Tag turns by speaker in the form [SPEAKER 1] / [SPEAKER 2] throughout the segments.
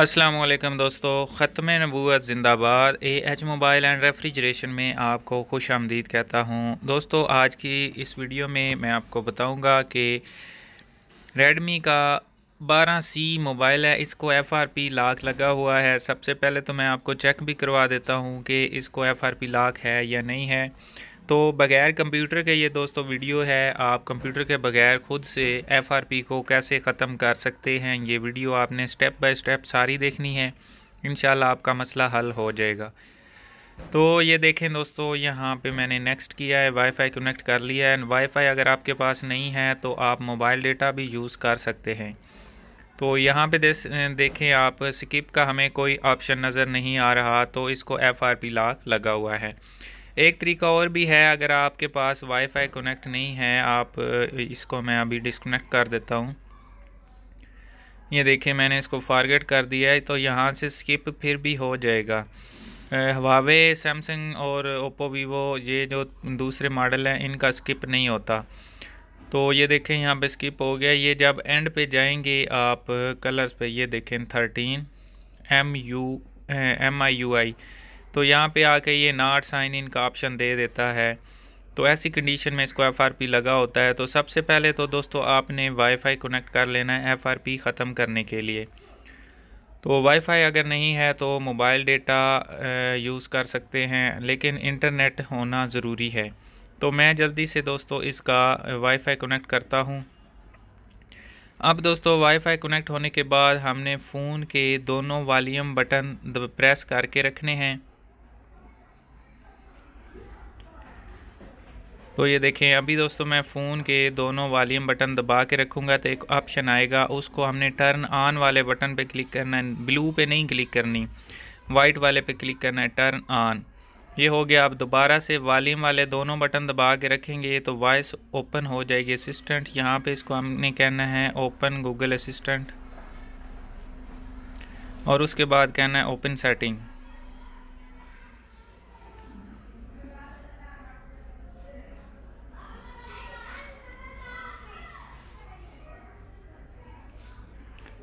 [SPEAKER 1] असलम दोस्तों ख़त्म नबूत ज़िंदाबाद A H mobile and refrigeration में आपको खुश आमदीद कहता हूँ दोस्तों आज की इस वीडियो में मैं आपको बताऊँगा कि रेडमी का बारह सी मोबाइल है इसको एफ़ आर पी लाख लगा हुआ है सबसे पहले तो मैं आपको चेक भी करवा देता हूँ कि इसको एफ़ आर पी लाख है या नहीं है तो बगैर कंप्यूटर के ये दोस्तों वीडियो है आप कंप्यूटर के बगैर खुद से एफआरपी को कैसे ख़त्म कर सकते हैं ये वीडियो आपने स्टेप बाय स्टेप सारी देखनी है इन आपका मसला हल हो जाएगा तो ये देखें दोस्तों यहाँ पे मैंने नेक्स्ट किया है वाईफाई कनेक्ट कर लिया है एंड वाईफाई अगर आपके पास नहीं है तो आप मोबाइल डेटा भी यूज़ कर सकते हैं तो यहाँ पे देखें आप स्किप का हमें कोई ऑप्शन नज़र नहीं आ रहा तो इसको एफ आर पी लगा हुआ है एक तरीका और भी है अगर आपके पास वाईफाई कनेक्ट नहीं है आप इसको मैं अभी डिसकनेक्ट कर देता हूँ ये देखिए मैंने इसको फारगेट कर दिया है तो यहाँ से स्किप फिर भी हो जाएगा हवावे सैमसंग और ओप्पो वीवो ये जो दूसरे मॉडल हैं इनका स्किप नहीं होता तो ये देखें यहाँ पे स्किप हो गया ये जब एंड पे जाएंगे आप कलर्स पे ये देखें thirteen M U M I U I तो यहाँ पे आके ये नाट साइन इन का ऑप्शन दे देता है तो ऐसी कंडीशन में इसको एफ लगा होता है तो सबसे पहले तो दोस्तों आपने वाईफाई कनेक्ट कर लेना है एफ ख़त्म करने के लिए तो वाईफाई अगर नहीं है तो मोबाइल डेटा यूज़ कर सकते हैं लेकिन इंटरनेट होना ज़रूरी है तो मैं जल्दी से दोस्तों इसका वाईफाई कनेक्ट करता हूँ अब दोस्तों वाईफाई कनेक्ट होने के बाद हमने फ़ोन के दोनों वॉल्यूम बटन प्रेस करके रखने हैं तो ये देखें अभी दोस्तों मैं फ़ोन के दोनों वॉल्यूम बटन दबा के रखूँगा तो एक ऑप्शन आएगा उसको हमने टर्न ऑन वाले बटन पे क्लिक करना है ब्लू पे नहीं क्लिक करनी वाइट वाले पे क्लिक करना है टर्न ऑन ये हो गया आप दोबारा से वॉल्यूम वाले दोनों बटन दबा के रखेंगे तो वॉइस ओपन हो जाएगी असिस्टेंट यहाँ पर इसको हमने कहना है ओपन गूगल असिस्टेंट और उसके बाद कहना है ओपन सेटिंग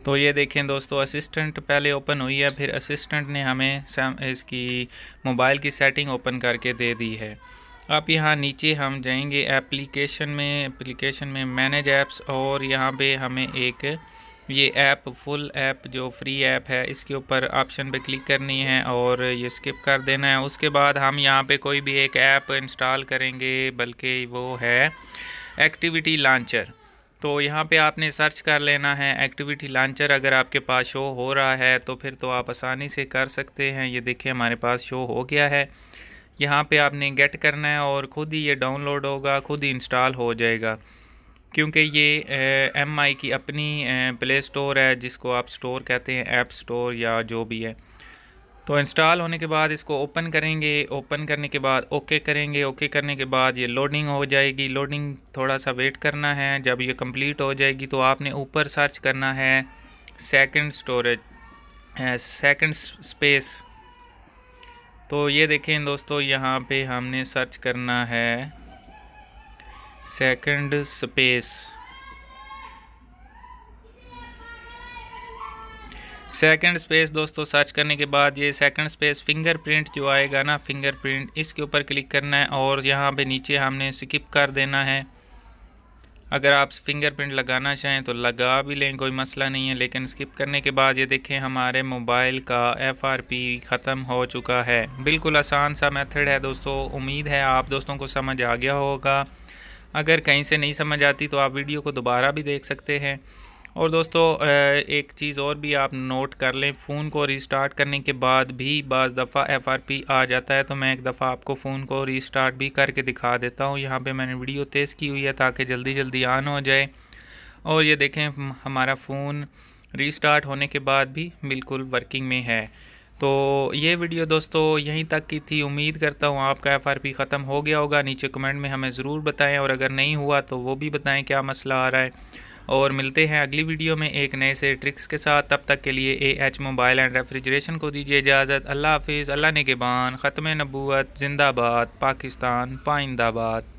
[SPEAKER 1] तो ये देखें दोस्तों असिस्टेंट पहले ओपन हुई है फिर असिस्टेंट ने हमें इसकी मोबाइल की सेटिंग ओपन करके दे दी है आप यहाँ नीचे हम जाएंगे एप्लीकेशन में एप्लीकेशन में मैनेज ऐप्स और यहाँ पे हमें एक ये ऐप फुल ऐप जो फ्री ऐप है इसके ऊपर ऑप्शन पे क्लिक करनी है और ये स्किप कर देना है उसके बाद हम यहाँ पे कोई भी एक ऐप इंस्टॉल करेंगे बल्कि वो है एक्टिविटी लॉन्चर तो यहाँ पे आपने सर्च कर लेना है एक्टिविटी लांचर अगर आपके पास शो हो रहा है तो फिर तो आप आसानी से कर सकते हैं ये देखिए हमारे पास शो हो गया है यहाँ पे आपने गेट करना है और ख़ुद ही ये डाउनलोड होगा ख़ुद ही इंस्टॉल हो जाएगा क्योंकि ये एम आई की अपनी प्ले स्टोर है जिसको आप स्टोर कहते हैं ऐप स्टोर या जो भी है तो इंस्टॉल होने के बाद इसको ओपन करेंगे ओपन करने के बाद ओके करेंगे ओके करने के बाद ये लोडिंग हो जाएगी लोडिंग थोड़ा सा वेट करना है जब ये कंप्लीट हो जाएगी तो आपने ऊपर सर्च करना है सेकंड स्टोरेज सेकंड स्पेस तो ये देखें दोस्तों यहाँ पे हमने सर्च करना है सेकंड स्पेस सेकंड स्पेस दोस्तों सर्च करने के बाद ये सेकंड स्पेस फिंगरप्रिंट जो आएगा ना फिंगरप्रिंट इसके ऊपर क्लिक करना है और यहाँ पे नीचे हमने स्किप कर देना है अगर आप फिंगरप्रिंट लगाना चाहें तो लगा भी लें कोई मसला नहीं है लेकिन स्किप करने के बाद ये देखें हमारे मोबाइल का एफ आर पी ख़त्म हो चुका है बिल्कुल आसान सा मेथड है दोस्तों उम्मीद है आप दोस्तों को समझ आ गया होगा अगर कहीं से नहीं समझ आती तो आप वीडियो को दोबारा भी देख सकते हैं और दोस्तों एक चीज़ और भी आप नोट कर लें फ़ोन को रीस्टार्ट करने के बाद भी बज़ दफ़ा एफआरपी आ जाता है तो मैं एक दफ़ा आपको फ़ोन को रीस्टार्ट भी करके दिखा देता हूँ यहाँ पे मैंने वीडियो तेज़ की हुई है ताकि जल्दी जल्दी ऑन हो जाए और ये देखें हमारा फ़ोन रीस्टार्ट होने के बाद भी बिल्कुल वर्किंग में है तो ये वीडियो दोस्तों यहीं तक की थी उम्मीद करता हूँ आपका एफआरपी ख़त्म हो गया होगा नीचे कमेंट में हमें ज़रूर बताएं और अगर नहीं हुआ तो वो भी बताएं क्या मसला आ रहा है और मिलते हैं अगली वीडियो में एक नए से ट्रिक्स के साथ तब तक के लिए A H mobile and refrigeration को दीजिए इजाज़त अल्लाह हाफिज़ अल्लाह ने के बान ख़त्म नबूत ज़िंदाबाद पाकिस्तान पाइंदाबाद